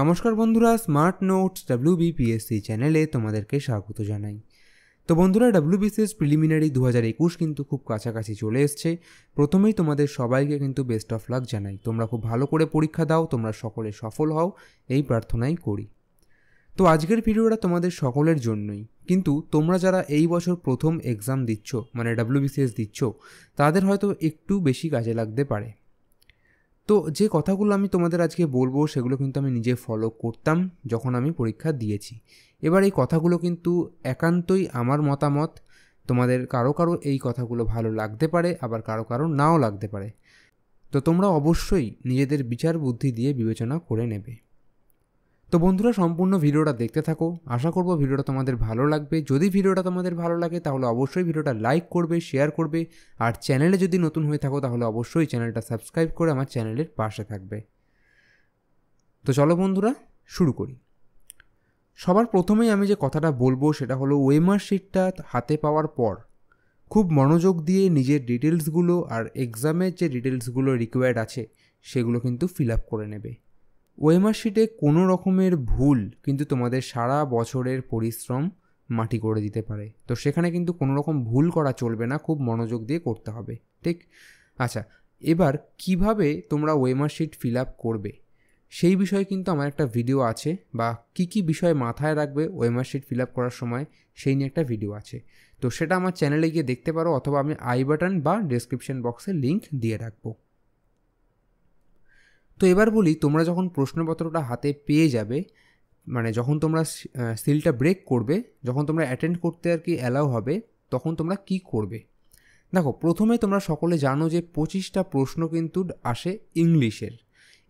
নমস্কার বন্ধুরা smart notes WBPSC চ্যানেলে তোমাদেরকে স্বাগত জানাই তো বন্ধুরা বিসিএস প্রিলিমিনারি দু হাজার একুশ কিন্তু খুব কাছাকাছি চলে এসছে প্রথমেই তোমাদের সবাইকে কিন্তু বেস্ট অফ লাক জানাই তোমরা খুব ভালো করে পরীক্ষা দাও তোমরা সকলে সফল হও এই প্রার্থনাই করি তো আজকের ভিডিওটা তোমাদের সকলের জন্যই কিন্তু তোমরা যারা এই বছর প্রথম এক্সাম দিচ্ছ মানে বিসিএস দিচ্ছ তাদের হয়তো একটু বেশি কাজে লাগতে পারে তো যে কথাগুলো আমি তোমাদের আজকে বলবো সেগুলো কিন্তু আমি নিজে ফলো করতাম যখন আমি পরীক্ষা দিয়েছি এবার এই কথাগুলো কিন্তু একান্তই আমার মতামত তোমাদের কারো কারো এই কথাগুলো ভালো লাগতে পারে আবার কারো কারো নাও লাগতে পারে তো তোমরা অবশ্যই নিজেদের বিচার বুদ্ধি দিয়ে বিবেচনা করে নেবে তো বন্ধুরা সম্পূর্ণ ভিডিওটা দেখতে থাকো আশা করব ভিডিওটা তোমাদের ভালো লাগবে যদি ভিডিওটা তোমাদের ভালো লাগে তাহলে অবশ্যই ভিডিওটা লাইক করবে শেয়ার করবে আর চ্যানেলে যদি নতুন হয়ে থাকো তাহলে অবশ্যই চ্যানেলটা সাবস্ক্রাইব করে আমার চ্যানেলের পাশে থাকবে তো চলো বন্ধুরা শুরু করি সবার প্রথমেই আমি যে কথাটা বলবো সেটা হলো ওয়েমার শিটটা হাতে পাওয়ার পর খুব মনোযোগ দিয়ে নিজের ডিটেলসগুলো আর এক্সামের যে ডিটেলসগুলো রিকোয়ার্ড আছে সেগুলো কিন্তু ফিল আপ করে নেবে ওই মার্কশিটে কোনো রকমের ভুল কিন্তু তোমাদের সারা বছরের পরিশ্রম মাটি করে দিতে পারে তো সেখানে কিন্তু কোনো রকম ভুল করা চলবে না খুব মনোযোগ দিয়ে করতে হবে ঠিক আচ্ছা এবার কিভাবে তোমরা শিট ফিল আপ করবে সেই বিষয়ে কিন্তু আমার একটা ভিডিও আছে বা কি কি বিষয় মাথায় রাখবে শিট ফিল আপ করার সময় সেই নিয়ে একটা ভিডিও আছে তো সেটা আমার চ্যানেলে গিয়ে দেখতে পারো অথবা আমি আই বাটন বা ডিসক্রিপশন বক্সে লিঙ্ক দিয়ে রাখবো তো এবার বলি তোমরা যখন প্রশ্নপত্রটা হাতে পেয়ে যাবে মানে যখন তোমরা সিলটা ব্রেক করবে যখন তোমরা অ্যাটেন্ড করতে আর কি অ্যালাউ হবে তখন তোমরা কি করবে দেখো প্রথমে তোমরা সকলে জানো যে পঁচিশটা প্রশ্ন কিন্তু আসে ইংলিশের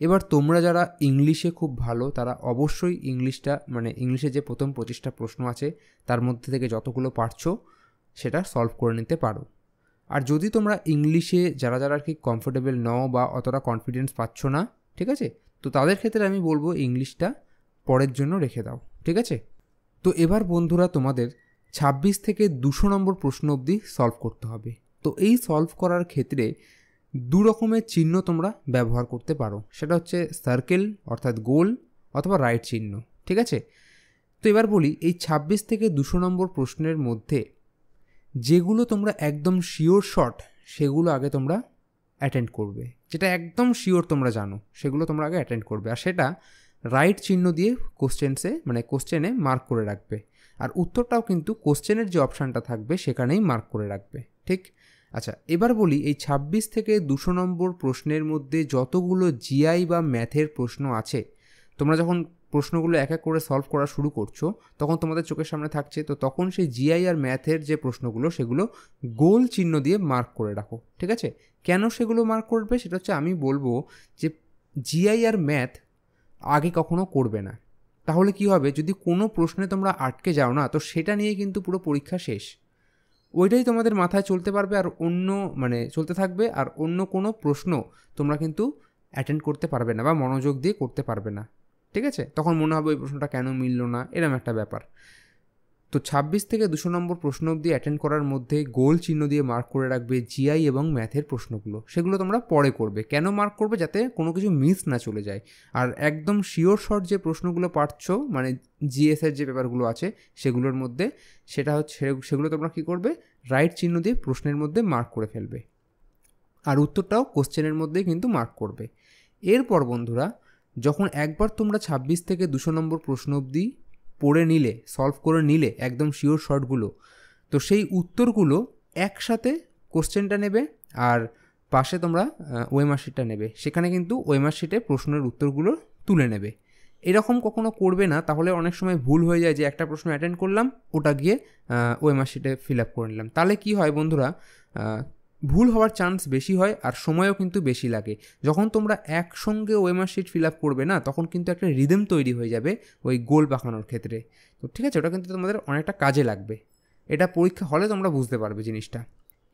এবার তোমরা যারা ইংলিশে খুব ভালো তারা অবশ্যই ইংলিশটা মানে ইংলিশে যে প্রথম পঁচিশটা প্রশ্ন আছে তার মধ্যে থেকে যতগুলো পারছো সেটা সলভ করে নিতে পারো আর যদি তোমরা ইংলিশে যারা যারা আর কি কমফোর্টেবল নও বা অতটা কনফিডেন্স পাচ্ছ না ঠিক আছে তো তাদের ক্ষেত্রে আমি বলবো ইংলিশটা পরের জন্য রেখে দাও ঠিক আছে তো এবার বন্ধুরা তোমাদের ছাব্বিশ থেকে দুশো নম্বর প্রশ্ন অবধি সলভ করতে হবে তো এই সলভ করার ক্ষেত্রে দু রকমের চিহ্ন তোমরা ব্যবহার করতে পারো সেটা হচ্ছে সার্কেল অর্থাৎ গোল অথবা রাইট চিহ্ন ঠিক আছে তো এবার বলি এই ছাব্বিশ থেকে দুশো নম্বর প্রশ্নের মধ্যে যেগুলো তোমরা একদম শিওর শট সেগুলো আগে তোমরা অ্যাটেন্ড করবে যেটা একদম শিওর তোমরা জানো সেগুলো তোমরা আগে অ্যাটেন্ড করবে আর সেটা রাইট চিহ্ন দিয়ে কোশ্চেন্সে মানে কোশ্চেনে মার্ক করে রাখবে আর উত্তরটাও কিন্তু কোশ্চেনের যে অপশানটা থাকবে সেখানেই মার্ক করে রাখবে ঠিক আচ্ছা এবার বলি এই ছাব্বিশ থেকে দুশো নম্বর প্রশ্নের মধ্যে যতগুলো জিআই বা ম্যাথের প্রশ্ন আছে তোমরা যখন প্রশ্নগুলো এক এক করে সলভ করা শুরু করছো তখন তোমাদের চোখের সামনে থাকছে তো তখন সেই জিআই আর ম্যাথের যে প্রশ্নগুলো সেগুলো গোল চিহ্ন দিয়ে মার্ক করে রাখো ঠিক আছে কেন সেগুলো মার্ক করবে সেটা হচ্ছে আমি বলবো যে জিআই আর ম্যাথ আগে কখনো করবে না তাহলে কি হবে যদি কোনো প্রশ্নে তোমরা আটকে যাও না তো সেটা নিয়ে কিন্তু পুরো পরীক্ষা শেষ ওইটাই তোমাদের মাথায় চলতে পারবে আর অন্য মানে চলতে থাকবে আর অন্য কোনো প্রশ্ন তোমরা কিন্তু অ্যাটেন্ড করতে পারবে না বা মনোযোগ দিয়ে করতে পারবে না ঠিক আছে তখন মনে হবে ওই প্রশ্নটা কেন মিলল না এরম একটা ব্যাপার তো ২৬ থেকে দুশো নম্বর প্রশ্ন অবধি অ্যাটেন্ড করার মধ্যে গোল চিহ্ন দিয়ে মার্ক করে রাখবে জিআই এবং ম্যাথের প্রশ্নগুলো সেগুলো তোমরা পরে করবে কেন মার্ক করবে যাতে কোনো কিছু মিস না চলে যায় আর একদম শিওর শর্ট যে প্রশ্নগুলো পারছো মানে জিএসের যে পেপারগুলো আছে সেগুলোর মধ্যে সেটা হচ্ছে সেগুলো তোমরা কী করবে রাইট চিহ্ন দিয়ে প্রশ্নের মধ্যে মার্ক করে ফেলবে আর উত্তরটাও কোশ্চেনের মধ্যে কিন্তু মার্ক করবে এরপর বন্ধুরা যখন একবার তোমরা ২৬ থেকে দুশো নম্বর প্রশ্ন অবধি পড়ে নিলে সলভ করে নিলে একদম শিওর শর্টগুলো তো সেই উত্তরগুলো একসাথে কোশ্চেনটা নেবে আর পাশে তোমরা ওয়েমার্কশিটটা নেবে সেখানে কিন্তু ওয়েমার্কশিটে প্রশ্নের উত্তরগুলো তুলে নেবে এরকম কখনো করবে না তাহলে অনেক সময় ভুল হয়ে যায় যে একটা প্রশ্ন অ্যাটেন্ড করলাম ওটা গিয়ে ওয়েমার্কশিটে ফিল আপ করে নিলাম তাহলে কী হয় বন্ধুরা ভুল হওয়ার চান্স বেশি হয় আর সময়ও কিন্তু বেশি লাগে যখন তোমরা একসঙ্গে ওয়েমার শিট ফিল আপ করবে না তখন কিন্তু একটা রিদেম তৈরি হয়ে যাবে ওই গোল পাকানোর ক্ষেত্রে তো ঠিক আছে ওটা কিন্তু তোমাদের অনেকটা কাজে লাগবে এটা পরীক্ষা হলে তোমরা বুঝতে পারবে জিনিসটা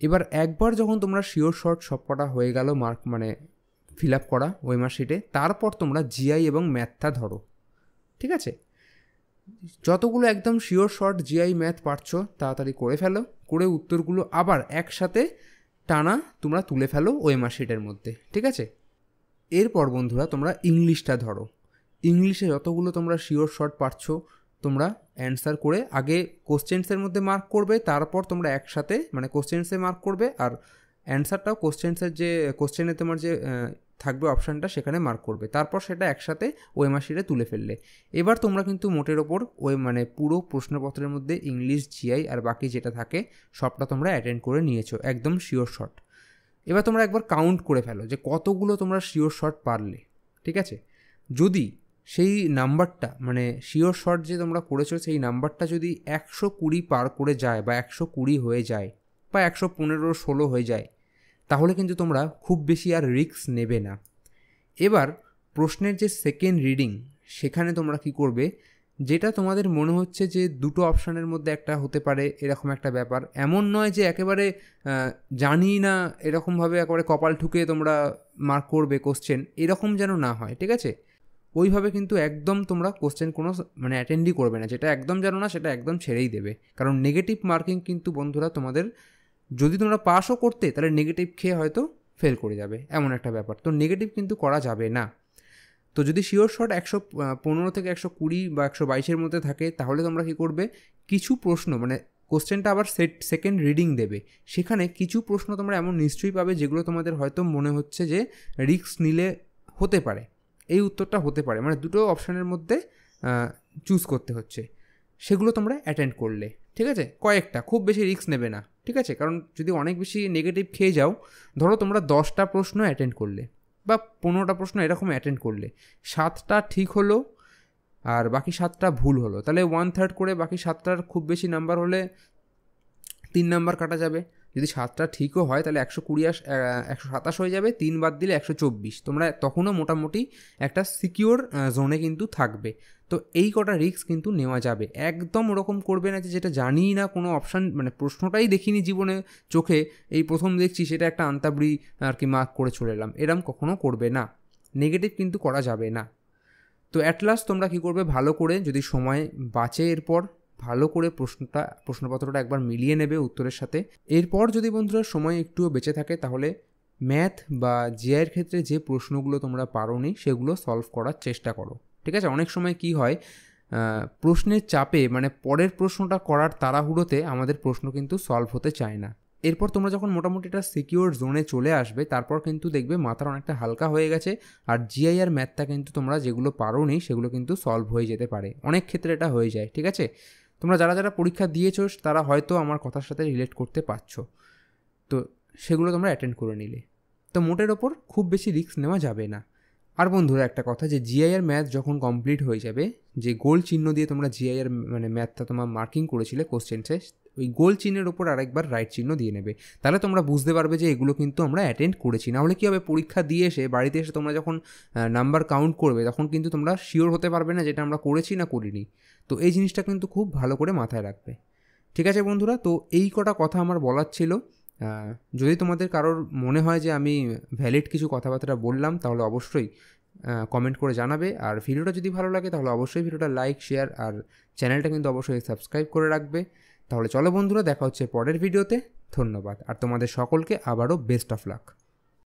এবার একবার যখন তোমরা শিওর শর্ট সব কটা হয়ে গেল মার্ক মানে ফিল আপ করা ওয়েমার শিটে তারপর তোমরা জিআই এবং ম্যাথটা ধরো ঠিক আছে যতগুলো একদম শিওর শর্ট জিআই ম্যাথ পারছো তাড়াতাড়ি করে ফেলো করে উত্তরগুলো আবার একসাথে টানা তোমরা তুলে ফেলো ওই মার্কশিটের মধ্যে ঠিক আছে এরপর বন্ধুরা তোমরা ইংলিশটা ধরো ইংলিশে যতগুলো তোমরা শিওর শর্ট পারছো তোমরা অ্যান্সার করে আগে কোশ্চেন্সের মধ্যে মার্ক করবে তারপর তোমরা একসাথে মানে কোশ্চেন্সে মার্ক করবে আর অ্যান্সারটাও কোশ্চেন্সের যে কোশ্চেনে তোমার যে থাকবে অপশানটা সেখানে মার্ক করবে তারপর সেটা একসাথে ওএমআর শিটে তুলে ফেললে এবার তোমরা কিন্তু মোটের ওপর ওই মানে পুরো প্রশ্নপত্রের মধ্যে ইংলিশ জিআই আর বাকি যেটা থাকে সবটা তোমরা অ্যাটেন্ড করে নিয়েছো একদম শিওর শট এবার তোমরা একবার কাউন্ট করে ফেলো যে কতগুলো তোমরা শিওর শট পারলে ঠিক আছে যদি সেই নাম্বারটা মানে শিওর শট যে তোমরা করেছো সেই নাম্বারটা যদি একশো কুড়ি পার করে যায় বা একশো কুড়ি হয়ে যায় বা একশো পনেরো ষোলো হয়ে যায় তাহলে কিন্তু তোমরা খুব বেশি আর রিস্ক নেবে না এবার প্রশ্নের যে সেকেন্ড রিডিং সেখানে তোমরা কি করবে যেটা তোমাদের মনে হচ্ছে যে দুটো অপশানের মধ্যে একটা হতে পারে এরকম একটা ব্যাপার এমন নয় যে একেবারে জানি না এরকমভাবে একেবারে কপাল ঠুকে তোমরা মার্ক করবে কোশ্চেন এরকম যেন না হয় ঠিক আছে ওইভাবে কিন্তু একদম তোমরা কোশ্চেন কোনো মানে অ্যাটেন্ডই করবে না যেটা একদম জানো না সেটা একদম ছেড়েই দেবে কারণ নেগেটিভ মার্কিং কিন্তু বন্ধুরা তোমাদের যদি তোমরা পাসও করতে তাহলে নেগেটিভ খেয়ে হয়তো ফেল করে যাবে এমন একটা ব্যাপার তো নেগেটিভ কিন্তু করা যাবে না তো যদি শিওর শট একশো পনেরো থেকে একশো কুড়ি বা একশো বাইশের মধ্যে থাকে তাহলে তোমরা কী করবে কিছু প্রশ্ন মানে কোশ্চেনটা আবার সেট সেকেন্ড রিডিং দেবে সেখানে কিছু প্রশ্ন তোমরা এমন নিশ্চয়ই পাবে যেগুলো তোমাদের হয়তো মনে হচ্ছে যে রিক্স নিলে হতে পারে এই উত্তরটা হতে পারে মানে দুটো অপশানের মধ্যে চুজ করতে হচ্ছে সেগুলো তোমরা অ্যাটেন্ড করলে ঠিক আছে কয়েকটা খুব বেশি রিক্স নেবে না ঠিক আছে কারণ যদি অনেক বেশি নেগেটিভ খেয়ে যাও ধরো তোমরা দশটা প্রশ্ন অ্যাটেন্ড করলে বা পনেরোটা প্রশ্ন এরকম অ্যাটেন্ড করলে সাতটা ঠিক হলো আর বাকি সাতটা ভুল হলো তাহলে ওয়ান থার্ড করে বাকি সাতটার খুব বেশি নাম্বার হলে তিন নাম্বার কাটা যাবে যদি সাতটা ঠিকও হয় তাহলে একশো কুড়ি আস একশো সাতাশ হয়ে যাবে তিন বাদ দিলে একশো চব্বিশ তোমরা তখনও মোটামুটি একটা সিকিওর জোনে কিন্তু থাকবে তো এই কটা রিস্ক কিন্তু নেওয়া যাবে একদম ওরকম করবে না যে যেটা জানি না কোনো অপশান মানে প্রশ্নটাই দেখিনি জীবনে চোখে এই প্রথম দেখছি সেটা একটা আন্তাবড়ি আর কি মার্ক করে চলে এলাম এরম কখনও করবে না নেগেটিভ কিন্তু করা যাবে না তো অ্যাটলাস্ট তোমরা কী করবে ভালো করে যদি সময় বাঁচে এরপর ভালো করে প্রশ্নটা প্রশ্নপত্রটা একবার মিলিয়ে নেবে উত্তরের সাথে এরপর যদি বন্ধুরা সময় একটুও বেঁচে থাকে তাহলে ম্যাথ বা জিআইয়ের ক্ষেত্রে যে প্রশ্নগুলো তোমরা পারোনি সেগুলো সলভ করার চেষ্টা করো ঠিক আছে অনেক সময় কি হয় প্রশ্নের চাপে মানে পরের প্রশ্নটা করার তাড়াহুড়োতে আমাদের প্রশ্ন কিন্তু সলভ হতে চায় না এরপর তোমরা যখন মোটামুটি একটা সিকিওর জোনে চলে আসবে তারপর কিন্তু দেখবে মাথার অনেকটা হালকা হয়ে গেছে আর জিআই আর ম্যাথটা কিন্তু তোমরা যেগুলো পারো নি সেগুলো কিন্তু সলভ হয়ে যেতে পারে অনেক ক্ষেত্রে এটা হয়ে যায় ঠিক আছে তোমরা যারা যারা পরীক্ষা দিয়েছো তারা হয়তো আমার কথার সাথে রিলেট করতে পারছো তো সেগুলো তোমরা অ্যাটেন্ড করে নিলে তো মোটের ওপর খুব বেশি রিস্ক নেওয়া যাবে না আর বন্ধুরা একটা কথা যে জিআইআর ম্যাথ যখন কমপ্লিট হয়ে যাবে যে গোল চিহ্ন দিয়ে তোমরা জিআইআর মানে ম্যাথটা তোমার মার্কিং করেছিলে কোশ্চেনসে ওই গোল চিহ্নের ওপর আরেকবার রাইট চিহ্ন দিয়ে নেবে তাহলে তোমরা বুঝতে পারবে যে এগুলো কিন্তু আমরা অ্যাটেন্ড করেছি নাহলে কী হবে পরীক্ষা দিয়ে এসে বাড়িতে এসে তোমরা যখন নাম্বার কাউন্ট করবে তখন কিন্তু তোমরা শিওর হতে পারবে না যেটা আমরা করেছি না করিনি তো এই জিনিসটা কিন্তু খুব ভালো করে মাথায় রাখবে ঠিক আছে বন্ধুরা তো এই কটা কথা আমার বলার ছিল যদি তোমাদের কারোর মনে হয় যে আমি ভ্যালিড কিছু কথাবার্তা বললাম তাহলে অবশ্যই কমেন্ট করে জানাবে আর ভিডিওটা যদি ভালো লাগে তাহলে অবশ্যই ভিডিওটা লাইক শেয়ার আর চ্যানেলটা কিন্তু অবশ্যই সাবস্ক্রাইব করে রাখবে তাহলে চলো বন্ধুরা দেখা হচ্ছে পরের ভিডিওতে ধন্যবাদ আর তোমাদের সকলকে আবারও বেস্ট অফ লাক